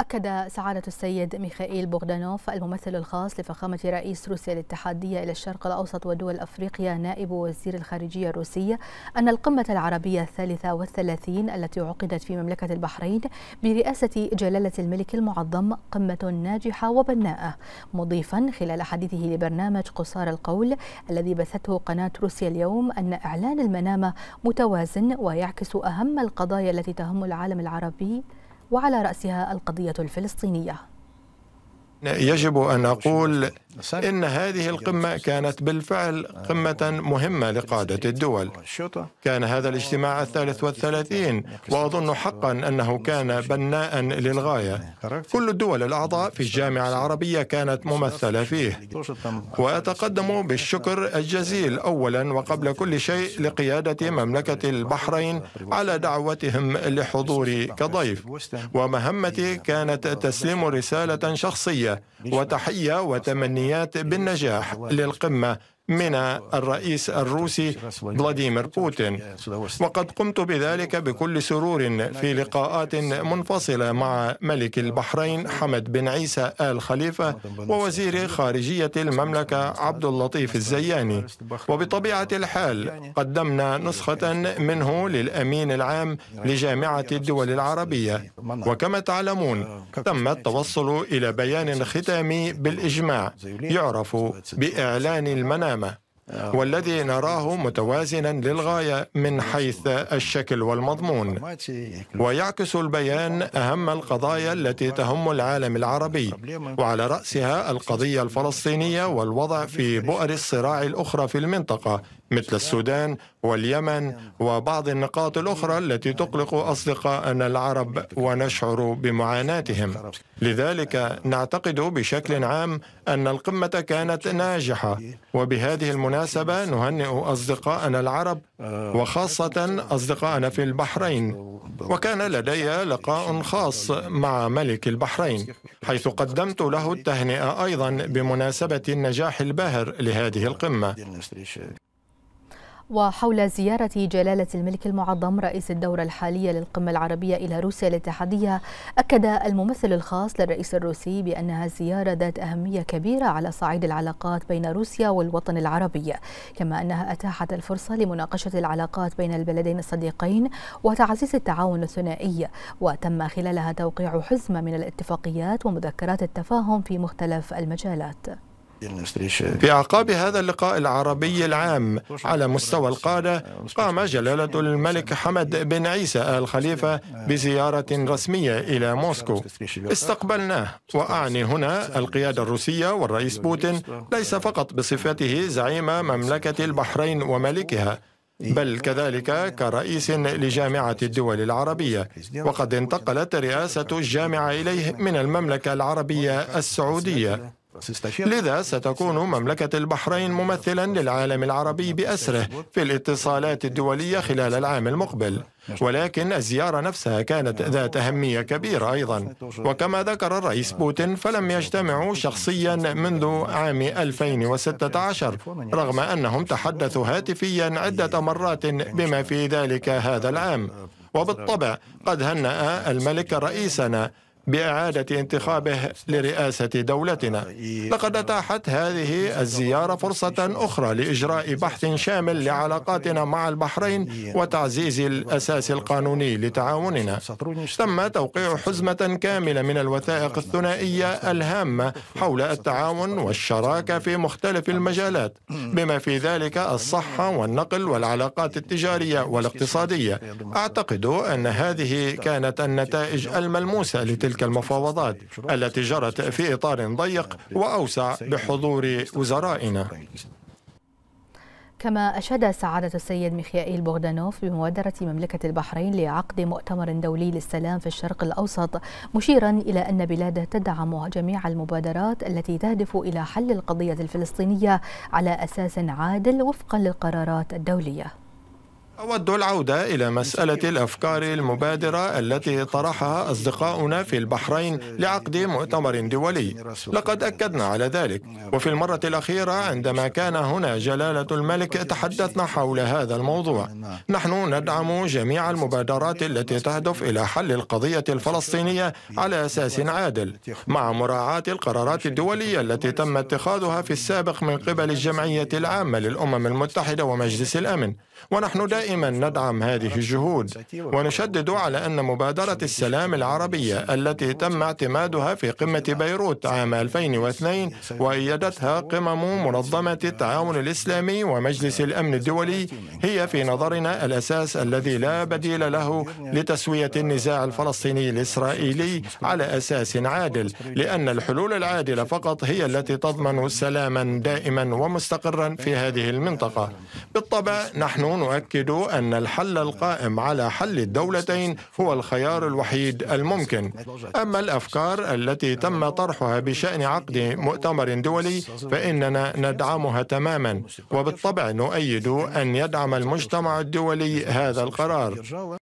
أكد سعادة السيد ميخائيل بوغدانوف الممثل الخاص لفخامة رئيس روسيا الاتحادية إلى الشرق الأوسط ودول أفريقيا نائب وزير الخارجية الروسية أن القمة العربية الثالثة والثلاثين التي عقدت في مملكة البحرين برئاسة جلالة الملك المعظم قمة ناجحة وبناءة مضيفا خلال حديثه لبرنامج قصار القول الذي بثته قناة روسيا اليوم أن إعلان المنامة متوازن ويعكس أهم القضايا التي تهم العالم العربي وعلى رأسها القضية الفلسطينية يجب أن أقول ان هذه القمه كانت بالفعل قمه مهمه لقاده الدول كان هذا الاجتماع الثالث والثلاثين واظن حقا انه كان بناء للغايه كل الدول الاعضاء في الجامعه العربيه كانت ممثله فيه واتقدم بالشكر الجزيل اولا وقبل كل شيء لقياده مملكه البحرين على دعوتهم لحضوري كضيف ومهمتي كانت تسليم رساله شخصيه وتحيه وتمنيات الامكانيات بالنجاح للقمه من الرئيس الروسي فلاديمير بوتين وقد قمت بذلك بكل سرور في لقاءات منفصلة مع ملك البحرين حمد بن عيسى آل خليفة ووزير خارجية المملكة عبد اللطيف الزياني وبطبيعة الحال قدمنا نسخة منه للأمين العام لجامعة الدول العربية وكما تعلمون تم التوصل إلى بيان ختامي بالإجماع يعرف بإعلان المنام السلامه والذي نراه متوازنا للغايه من حيث الشكل والمضمون ويعكس البيان اهم القضايا التي تهم العالم العربي وعلى راسها القضيه الفلسطينيه والوضع في بؤر الصراع الاخرى في المنطقه مثل السودان واليمن وبعض النقاط الأخرى التي تقلق أصدقائنا العرب ونشعر بمعاناتهم لذلك نعتقد بشكل عام أن القمة كانت ناجحة وبهذه المناسبة نهنئ أصدقائنا العرب وخاصة أصدقائنا في البحرين وكان لدي لقاء خاص مع ملك البحرين حيث قدمت له التهنئة أيضا بمناسبة النجاح الباهر لهذه القمة وحول زيارة جلالة الملك المعظم رئيس الدورة الحالية للقمة العربية إلى روسيا الاتحادية أكد الممثل الخاص للرئيس الروسي بأنها زيارة ذات أهمية كبيرة على صعيد العلاقات بين روسيا والوطن العربي كما أنها أتاحت الفرصة لمناقشة العلاقات بين البلدين الصديقين وتعزيز التعاون الثنائي وتم خلالها توقيع حزمة من الاتفاقيات ومذكرات التفاهم في مختلف المجالات في أعقاب هذا اللقاء العربي العام على مستوى القادة قام جلالة الملك حمد بن عيسى آل خليفة بزيارة رسمية إلى موسكو استقبلناه وأعني هنا القيادة الروسية والرئيس بوتين ليس فقط بصفته زعيم مملكة البحرين وملكها بل كذلك كرئيس لجامعة الدول العربية وقد انتقلت رئاسة الجامعة إليه من المملكة العربية السعودية لذا ستكون مملكة البحرين ممثلا للعالم العربي بأسره في الاتصالات الدولية خلال العام المقبل ولكن الزيارة نفسها كانت ذات أهمية كبيرة أيضا وكما ذكر الرئيس بوتين فلم يجتمعوا شخصيا منذ عام 2016 رغم أنهم تحدثوا هاتفيا عدة مرات بما في ذلك هذا العام وبالطبع قد هنأ الملك رئيسنا بإعادة انتخابه لرئاسة دولتنا لقد أتاحت هذه الزيارة فرصة أخرى لإجراء بحث شامل لعلاقاتنا مع البحرين وتعزيز الأساس القانوني لتعاوننا تم توقيع حزمة كاملة من الوثائق الثنائية الهامة حول التعاون والشراكة في مختلف المجالات بما في ذلك الصحة والنقل والعلاقات التجارية والاقتصادية أعتقد أن هذه كانت النتائج الملموسة لتلك تلك المفاوضات التي جرت في إطار ضيق وأوسع بحضور وزرائنا كما أشاد سعادة السيد ميخائيل بوغدانوف بمبادرة مملكة البحرين لعقد مؤتمر دولي للسلام في الشرق الأوسط مشيرا إلى أن بلاده تدعم جميع المبادرات التي تهدف إلى حل القضية الفلسطينية على أساس عادل وفقا للقرارات الدولية أود العودة إلى مسألة الأفكار المبادرة التي طرحها أصدقاؤنا في البحرين لعقد مؤتمر دولي لقد أكدنا على ذلك وفي المرة الأخيرة عندما كان هنا جلالة الملك تحدثنا حول هذا الموضوع نحن ندعم جميع المبادرات التي تهدف إلى حل القضية الفلسطينية على أساس عادل مع مراعاة القرارات الدولية التي تم اتخاذها في السابق من قبل الجمعية العامة للأمم المتحدة ومجلس الأمن ونحن دائما دائما ندعم هذه الجهود ونشدد على أن مبادرة السلام العربية التي تم اعتمادها في قمة بيروت عام 2002 وأيدتها قمم منظمة التعاون الإسلامي ومجلس الأمن الدولي هي في نظرنا الأساس الذي لا بديل له لتسوية النزاع الفلسطيني الإسرائيلي على أساس عادل لأن الحلول العادلة فقط هي التي تضمن سلاما دائما ومستقرا في هذه المنطقة بالطبع نحن نؤكد يبدو أن الحل القائم على حل الدولتين هو الخيار الوحيد الممكن أما الأفكار التي تم طرحها بشأن عقد مؤتمر دولي فإننا ندعمها تماما وبالطبع نؤيد أن يدعم المجتمع الدولي هذا القرار